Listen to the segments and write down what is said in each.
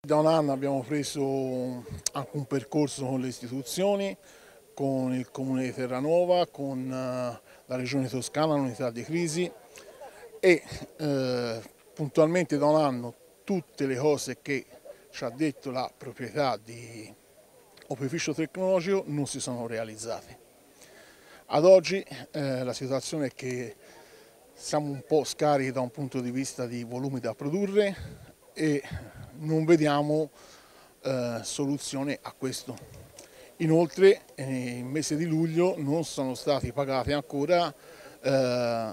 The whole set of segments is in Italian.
Da un anno abbiamo preso anche un percorso con le istituzioni, con il Comune di Terranova, con eh, la Regione Toscana, l'unità di crisi e eh, puntualmente da un anno tutte le cose che ci ha detto la proprietà di Opificio Tecnologico non si sono realizzate. Ad oggi eh, la situazione è che siamo un po' scarichi da un punto di vista di volumi da produrre e non vediamo eh, soluzione a questo. Inoltre eh, nel mese di luglio non sono stati pagati ancora eh,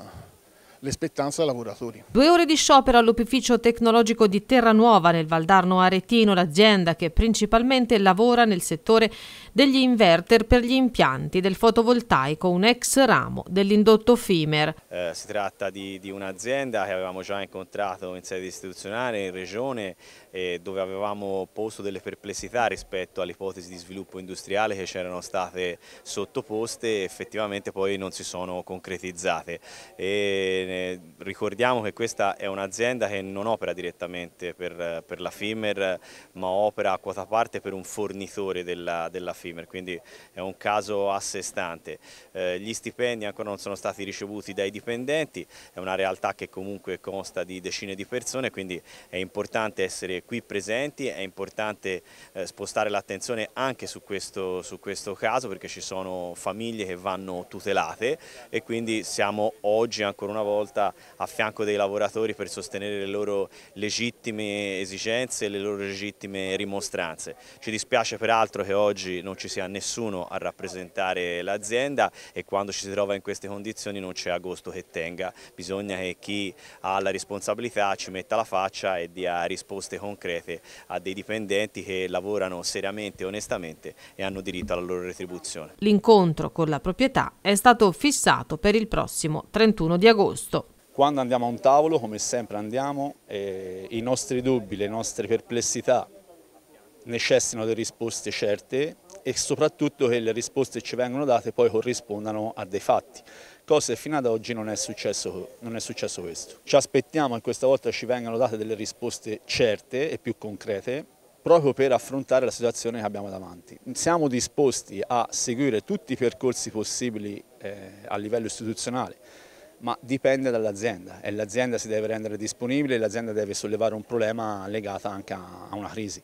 l'espettanza dei lavoratori. Due ore di sciopero all'ufficio tecnologico di Terranuova nel Valdarno Aretino, l'azienda che principalmente lavora nel settore degli inverter per gli impianti del fotovoltaico, un ex ramo dell'indotto FIMER. Eh, si tratta di, di un'azienda che avevamo già incontrato in sede istituzionale, in regione, eh, dove avevamo posto delle perplessità rispetto all'ipotesi di sviluppo industriale che c'erano state sottoposte e effettivamente poi non si sono concretizzate. E perché ricordiamo che questa è un'azienda che non opera direttamente per, per la FIMER ma opera a quota parte per un fornitore della, della FIMER, quindi è un caso a sé stante. Eh, gli stipendi ancora non sono stati ricevuti dai dipendenti, è una realtà che comunque consta di decine di persone, quindi è importante essere qui presenti, è importante eh, spostare l'attenzione anche su questo, su questo caso perché ci sono famiglie che vanno tutelate e quindi siamo oggi ancora una volta volta a fianco dei lavoratori per sostenere le loro legittime esigenze e le loro legittime rimostranze. Ci dispiace peraltro che oggi non ci sia nessuno a rappresentare l'azienda e quando ci si trova in queste condizioni non c'è agosto che tenga, bisogna che chi ha la responsabilità ci metta la faccia e dia risposte concrete a dei dipendenti che lavorano seriamente e onestamente e hanno diritto alla loro retribuzione. L'incontro con la proprietà è stato fissato per il prossimo 31 di agosto giusto. Quando andiamo a un tavolo, come sempre andiamo, eh, i nostri dubbi, le nostre perplessità necessitano di risposte certe e soprattutto che le risposte che ci vengono date poi corrispondano a dei fatti, cosa che fino ad oggi non è, successo, non è successo questo. Ci aspettiamo che questa volta ci vengano date delle risposte certe e più concrete proprio per affrontare la situazione che abbiamo davanti. Siamo disposti a seguire tutti i percorsi possibili eh, a livello istituzionale, ma dipende dall'azienda e l'azienda si deve rendere disponibile, l'azienda deve sollevare un problema legato anche a una crisi.